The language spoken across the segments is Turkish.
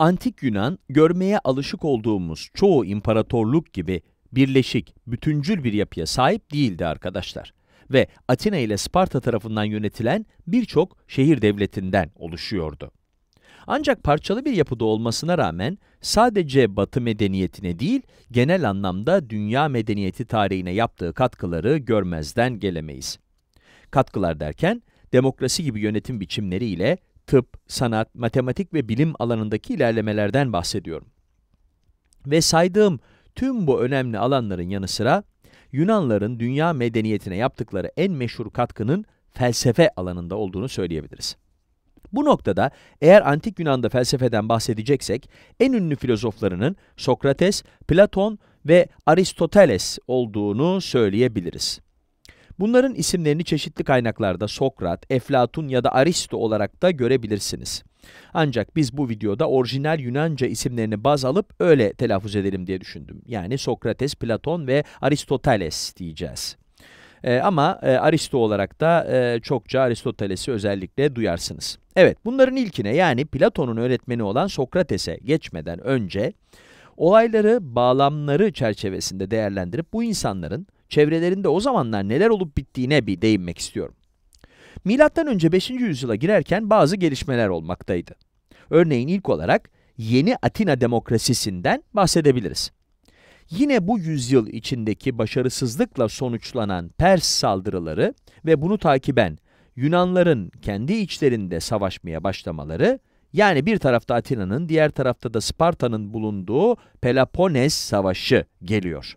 Antik Yunan, görmeye alışık olduğumuz çoğu imparatorluk gibi birleşik, bütüncül bir yapıya sahip değildi arkadaşlar ve Atina ile Sparta tarafından yönetilen birçok şehir devletinden oluşuyordu. Ancak parçalı bir yapıda olmasına rağmen sadece Batı medeniyetine değil, genel anlamda dünya medeniyeti tarihine yaptığı katkıları görmezden gelemeyiz. Katkılar derken, demokrasi gibi yönetim biçimleriyle tıp, sanat, matematik ve bilim alanındaki ilerlemelerden bahsediyorum. Ve saydığım tüm bu önemli alanların yanı sıra Yunanların dünya medeniyetine yaptıkları en meşhur katkının felsefe alanında olduğunu söyleyebiliriz. Bu noktada eğer antik Yunan'da felsefeden bahsedeceksek en ünlü filozoflarının Sokrates, Platon ve Aristoteles olduğunu söyleyebiliriz. Bunların isimlerini çeşitli kaynaklarda Sokrat, Eflatun ya da Aristo olarak da görebilirsiniz. Ancak biz bu videoda orijinal Yunanca isimlerini baz alıp öyle telaffuz edelim diye düşündüm. Yani Sokrates, Platon ve Aristoteles diyeceğiz. E, ama e, Aristo olarak da e, çokça Aristoteles'i özellikle duyarsınız. Evet, bunların ilkine yani Platon'un öğretmeni olan Sokrates'e geçmeden önce olayları, bağlamları çerçevesinde değerlendirip bu insanların çevrelerinde o zamanlar neler olup bittiğine bir değinmek istiyorum. Milattan önce 5. yüzyıla girerken bazı gelişmeler olmaktaydı. Örneğin ilk olarak yeni Atina demokrasisinden bahsedebiliriz. Yine bu yüzyıl içindeki başarısızlıkla sonuçlanan Pers saldırıları ve bunu takiben Yunanların kendi içlerinde savaşmaya başlamaları, yani bir tarafta Atina'nın, diğer tarafta da Sparta'nın bulunduğu Peloponnes Savaşı geliyor.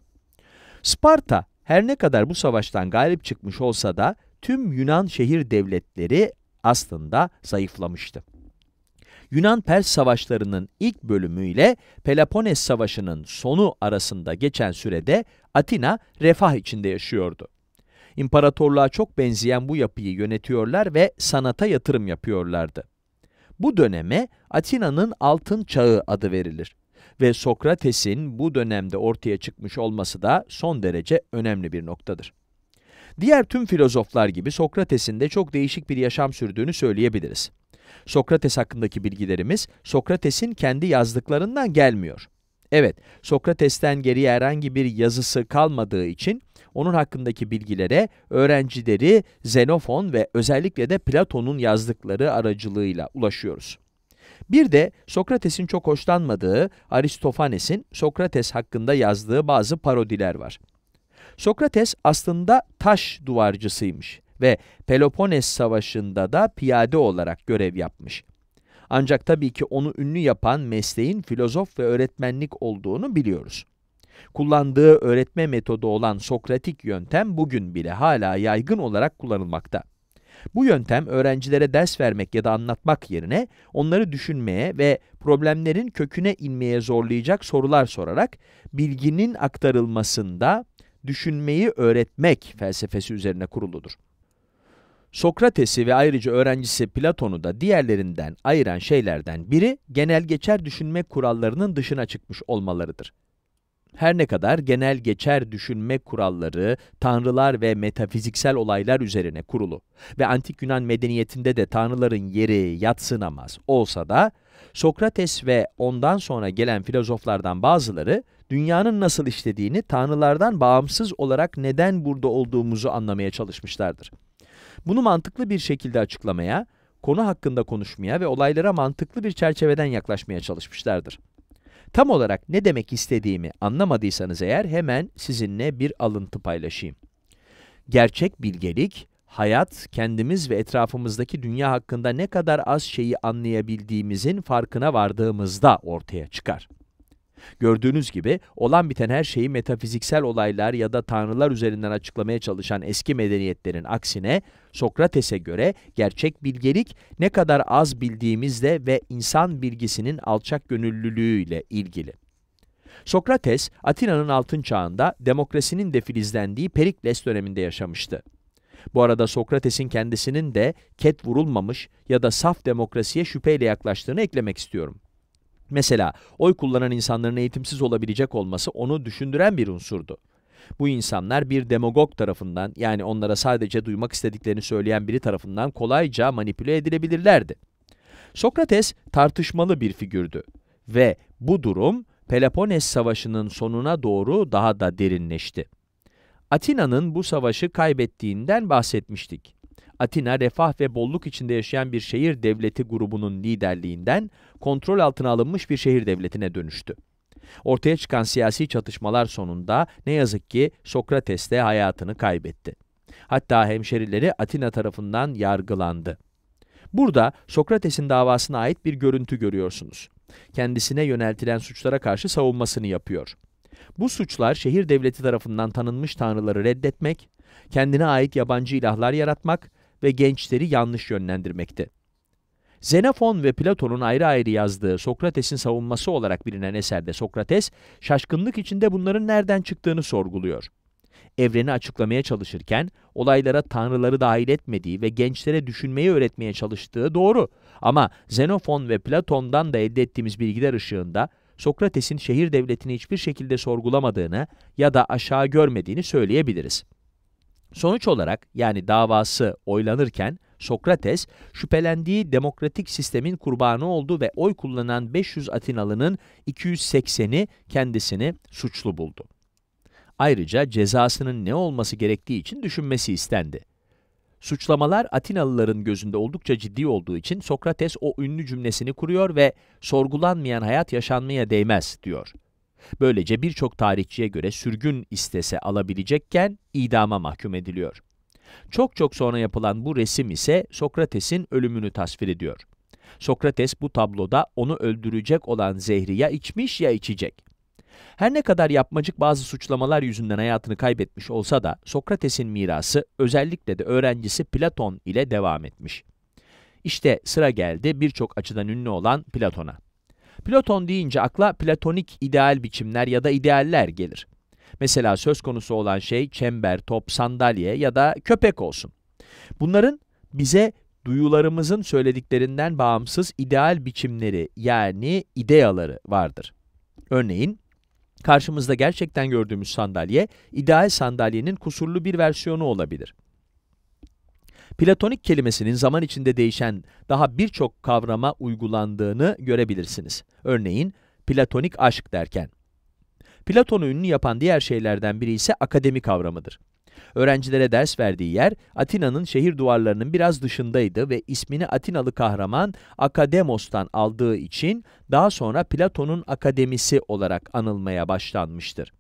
Sparta, her ne kadar bu savaştan galip çıkmış olsa da tüm Yunan şehir devletleri aslında zayıflamıştı. Yunan-Pers savaşlarının ilk bölümüyle Peloponnes Savaşı'nın sonu arasında geçen sürede Atina refah içinde yaşıyordu. İmparatorluğa çok benzeyen bu yapıyı yönetiyorlar ve sanata yatırım yapıyorlardı. Bu döneme Atina'nın Altın Çağı adı verilir ve Sokrates'in bu dönemde ortaya çıkmış olması da son derece önemli bir noktadır. Diğer tüm filozoflar gibi Sokrates'in de çok değişik bir yaşam sürdüğünü söyleyebiliriz. Sokrates hakkındaki bilgilerimiz Sokrates'in kendi yazdıklarından gelmiyor. Evet, Sokrates'ten geriye herhangi bir yazısı kalmadığı için onun hakkındaki bilgilere öğrencileri Zenofon ve özellikle de Platon'un yazdıkları aracılığıyla ulaşıyoruz. Bir de Sokrates'in çok hoşlanmadığı Aristofanes'in Sokrates hakkında yazdığı bazı parodiler var. Sokrates aslında taş duvarcısıymış ve Pelopones Savaşı'nda da piyade olarak görev yapmış. Ancak tabii ki onu ünlü yapan mesleğin filozof ve öğretmenlik olduğunu biliyoruz. Kullandığı öğretme metodu olan Sokratik yöntem bugün bile hala yaygın olarak kullanılmakta. Bu yöntem öğrencilere ders vermek ya da anlatmak yerine onları düşünmeye ve problemlerin köküne inmeye zorlayacak sorular sorarak bilginin aktarılmasında düşünmeyi öğretmek felsefesi üzerine kuruludur. Sokrates'i ve ayrıca öğrencisi Platon'u da diğerlerinden ayıran şeylerden biri genel geçer düşünme kurallarının dışına çıkmış olmalarıdır. Her ne kadar genel geçer düşünme kuralları tanrılar ve metafiziksel olaylar üzerine kurulu ve antik Yunan medeniyetinde de tanrıların yeri yatsınamaz olsa da Sokrates ve ondan sonra gelen filozoflardan bazıları dünyanın nasıl işlediğini tanrılardan bağımsız olarak neden burada olduğumuzu anlamaya çalışmışlardır. Bunu mantıklı bir şekilde açıklamaya, konu hakkında konuşmaya ve olaylara mantıklı bir çerçeveden yaklaşmaya çalışmışlardır. Tam olarak ne demek istediğimi anlamadıysanız eğer hemen sizinle bir alıntı paylaşayım. Gerçek bilgelik, hayat, kendimiz ve etrafımızdaki dünya hakkında ne kadar az şeyi anlayabildiğimizin farkına vardığımızda ortaya çıkar. Gördüğünüz gibi olan biten her şeyi metafiziksel olaylar ya da tanrılar üzerinden açıklamaya çalışan eski medeniyetlerin aksine Sokrates'e göre gerçek bilgelik ne kadar az bildiğimizle ve insan bilgisinin alçak gönüllülüğüyle ilgili. Sokrates, Atina'nın altın çağında demokrasinin de filizlendiği Perikles döneminde yaşamıştı. Bu arada Sokrates'in kendisinin de ket vurulmamış ya da saf demokrasiye şüpheyle yaklaştığını eklemek istiyorum. Mesela oy kullanan insanların eğitimsiz olabilecek olması onu düşündüren bir unsurdu. Bu insanlar bir demagog tarafından yani onlara sadece duymak istediklerini söyleyen biri tarafından kolayca manipüle edilebilirlerdi. Sokrates tartışmalı bir figürdü ve bu durum Peloponnes Savaşı'nın sonuna doğru daha da derinleşti. Atina'nın bu savaşı kaybettiğinden bahsetmiştik. Atina refah ve bolluk içinde yaşayan bir şehir devleti grubunun liderliğinden kontrol altına alınmış bir şehir devletine dönüştü. Ortaya çıkan siyasi çatışmalar sonunda ne yazık ki Sokrates de hayatını kaybetti. Hatta hemşerileri Atina tarafından yargılandı. Burada Sokrates'in davasına ait bir görüntü görüyorsunuz. Kendisine yöneltilen suçlara karşı savunmasını yapıyor. Bu suçlar şehir devleti tarafından tanınmış tanrıları reddetmek, kendine ait yabancı ilahlar yaratmak ve gençleri yanlış yönlendirmekte. Zenofon ve Platon'un ayrı ayrı yazdığı Sokrates'in savunması olarak bilinen eserde Sokrates, şaşkınlık içinde bunların nereden çıktığını sorguluyor. Evreni açıklamaya çalışırken, olaylara tanrıları dahil etmediği ve gençlere düşünmeyi öğretmeye çalıştığı doğru. Ama Zenofon ve Platon'dan da elde ettiğimiz bilgiler ışığında, Sokrates'in şehir devletini hiçbir şekilde sorgulamadığını ya da aşağı görmediğini söyleyebiliriz. Sonuç olarak yani davası oylanırken Sokrates şüphelendiği demokratik sistemin kurbanı oldu ve oy kullanan 500 Atinalı'nın 280'i kendisini suçlu buldu. Ayrıca cezasının ne olması gerektiği için düşünmesi istendi. Suçlamalar Atinalıların gözünde oldukça ciddi olduğu için Sokrates o ünlü cümlesini kuruyor ve sorgulanmayan hayat yaşanmaya değmez diyor. Böylece birçok tarihçiye göre sürgün istese alabilecekken idama mahkum ediliyor. Çok çok sonra yapılan bu resim ise Sokrates'in ölümünü tasvir ediyor. Sokrates bu tabloda onu öldürecek olan zehri ya içmiş ya içecek. Her ne kadar yapmacık bazı suçlamalar yüzünden hayatını kaybetmiş olsa da Sokrates'in mirası özellikle de öğrencisi Platon ile devam etmiş. İşte sıra geldi birçok açıdan ünlü olan Platon'a. Platon deyince akla platonik ideal biçimler ya da idealler gelir. Mesela söz konusu olan şey çember, top, sandalye ya da köpek olsun. Bunların bize duyularımızın söylediklerinden bağımsız ideal biçimleri yani ideaları vardır. Örneğin karşımızda gerçekten gördüğümüz sandalye ideal sandalyenin kusurlu bir versiyonu olabilir platonik kelimesinin zaman içinde değişen daha birçok kavrama uygulandığını görebilirsiniz. Örneğin platonik aşk derken. Platon'u ünlü yapan diğer şeylerden biri ise akademi kavramıdır. Öğrencilere ders verdiği yer Atina'nın şehir duvarlarının biraz dışındaydı ve ismini Atinalı kahraman Akademos'tan aldığı için daha sonra Platon'un akademisi olarak anılmaya başlanmıştır.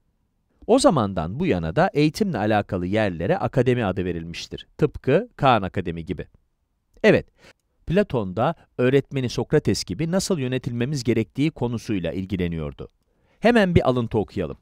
O zamandan bu yana da eğitimle alakalı yerlere akademi adı verilmiştir. Tıpkı Kaan Akademi gibi. Evet, Platon'da öğretmeni Sokrates gibi nasıl yönetilmemiz gerektiği konusuyla ilgileniyordu. Hemen bir alıntı okuyalım.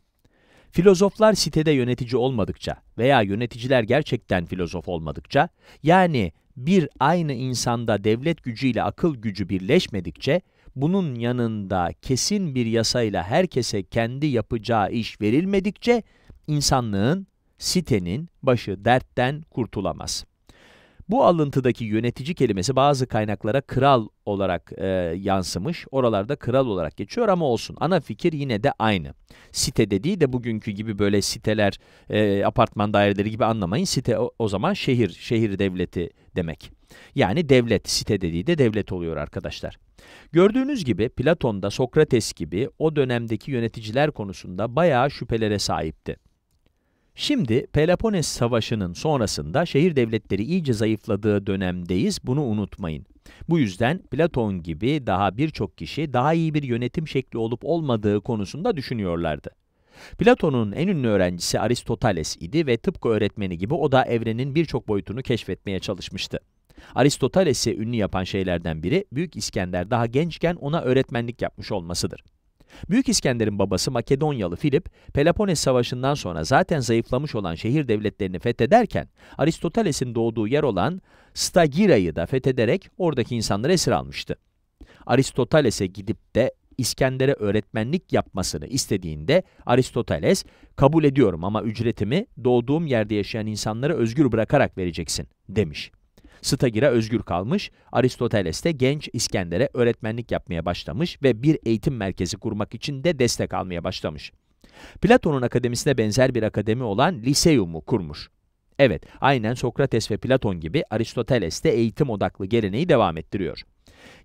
Filozoflar sitede yönetici olmadıkça veya yöneticiler gerçekten filozof olmadıkça, yani bir aynı insanda devlet gücüyle akıl gücü birleşmedikçe bunun yanında kesin bir yasayla herkese kendi yapacağı iş verilmedikçe insanlığın, sitenin başı dertten kurtulamaz. Bu alıntıdaki yönetici kelimesi bazı kaynaklara kral olarak e, yansımış. Oralarda kral olarak geçiyor ama olsun. Ana fikir yine de aynı. Site dediği de bugünkü gibi böyle siteler, e, apartman daireleri gibi anlamayın. Site o, o zaman şehir, şehir devleti demek. Yani devlet, site dediği de devlet oluyor arkadaşlar. Gördüğünüz gibi Platon da Sokrates gibi o dönemdeki yöneticiler konusunda bayağı şüphelere sahipti. Şimdi Peloponnes Savaşı'nın sonrasında şehir devletleri iyice zayıfladığı dönemdeyiz, bunu unutmayın. Bu yüzden Platon gibi daha birçok kişi daha iyi bir yönetim şekli olup olmadığı konusunda düşünüyorlardı. Platon'un en ünlü öğrencisi Aristoteles idi ve tıpkı öğretmeni gibi o da evrenin birçok boyutunu keşfetmeye çalışmıştı. Aristoteles'i ünlü yapan şeylerden biri Büyük İskender daha gençken ona öğretmenlik yapmış olmasıdır. Büyük İskender'in babası Makedonyalı Filip, Peloponnes Savaşı'ndan sonra zaten zayıflamış olan şehir devletlerini fethederken, Aristoteles'in doğduğu yer olan Stagira'yı da fethederek oradaki insanları esir almıştı. Aristoteles'e gidip de İskender'e öğretmenlik yapmasını istediğinde Aristoteles, kabul ediyorum ama ücretimi doğduğum yerde yaşayan insanları özgür bırakarak vereceksin demiş. Stagira özgür kalmış, Aristoteles de genç İskender'e öğretmenlik yapmaya başlamış ve bir eğitim merkezi kurmak için de destek almaya başlamış. Platon'un akademisine benzer bir akademi olan Liseum'u kurmuş. Evet, aynen Sokrates ve Platon gibi Aristoteles de eğitim odaklı geleneği devam ettiriyor.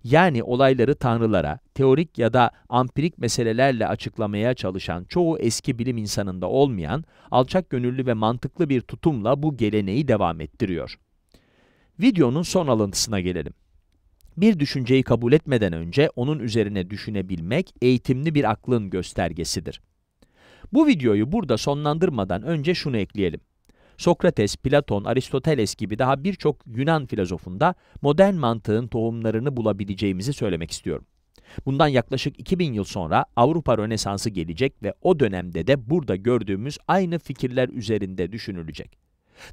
Yani olayları tanrılara, teorik ya da ampirik meselelerle açıklamaya çalışan çoğu eski bilim insanında olmayan, alçak gönüllü ve mantıklı bir tutumla bu geleneği devam ettiriyor. Videonun son alıntısına gelelim. Bir düşünceyi kabul etmeden önce onun üzerine düşünebilmek eğitimli bir aklın göstergesidir. Bu videoyu burada sonlandırmadan önce şunu ekleyelim. Sokrates, Platon, Aristoteles gibi daha birçok Yunan filozofunda modern mantığın tohumlarını bulabileceğimizi söylemek istiyorum. Bundan yaklaşık 2000 yıl sonra Avrupa Rönesansı gelecek ve o dönemde de burada gördüğümüz aynı fikirler üzerinde düşünülecek.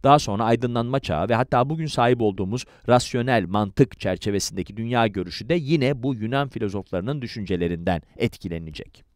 Daha sonra aydınlanma çağı ve hatta bugün sahip olduğumuz rasyonel mantık çerçevesindeki dünya görüşü de yine bu Yunan filozoflarının düşüncelerinden etkilenecek.